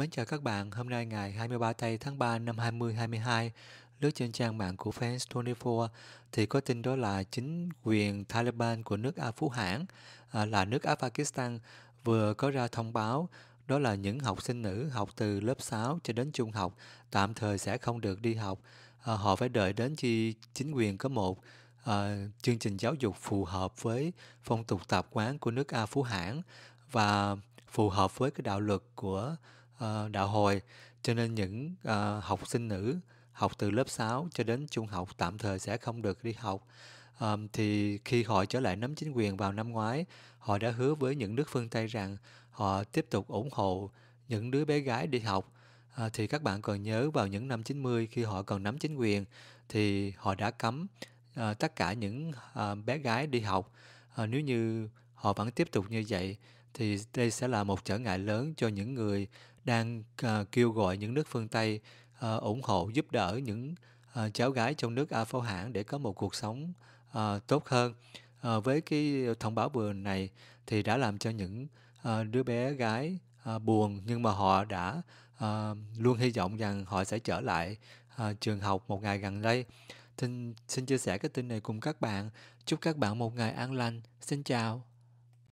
Mến chào các bạn, hôm nay ngày 23 tây tháng 3 năm 2022, lướt trên trang mạng của Fans24 thì có tin đó là chính quyền Taliban của nước A Phú Hãn à, là nước Á Pakistan vừa có ra thông báo đó là những học sinh nữ học từ lớp 6 cho đến trung học tạm thời sẽ không được đi học. À, họ phải đợi đến khi chính quyền có một à, chương trình giáo dục phù hợp với phong tục tập quán của nước A Phú Hãn và phù hợp với cái đạo luật của Ờ, đạo hồi cho nên những uh, học sinh nữ học từ lớp 6 cho đến trung học tạm thời sẽ không được đi học. Um, thì khi họ trở lại nắm chính quyền vào năm ngoái, họ đã hứa với những nước phương Tây rằng họ tiếp tục ủng hộ những đứa bé gái đi học. À, thì các bạn còn nhớ vào những năm 90 khi họ còn nắm chính quyền thì họ đã cấm à, tất cả những à, bé gái đi học. À, nếu như họ vẫn tiếp tục như vậy thì đây sẽ là một trở ngại lớn cho những người đang uh, kêu gọi những nước phương Tây uh, ủng hộ giúp đỡ những uh, cháu gái trong nước A Hãng để có một cuộc sống uh, tốt hơn. Uh, với cái thông báo vừa này thì đã làm cho những uh, đứa bé gái uh, buồn nhưng mà họ đã uh, luôn hy vọng rằng họ sẽ trở lại uh, trường học một ngày gần đây. Xin, xin chia sẻ cái tin này cùng các bạn. Chúc các bạn một ngày an lành. Xin chào.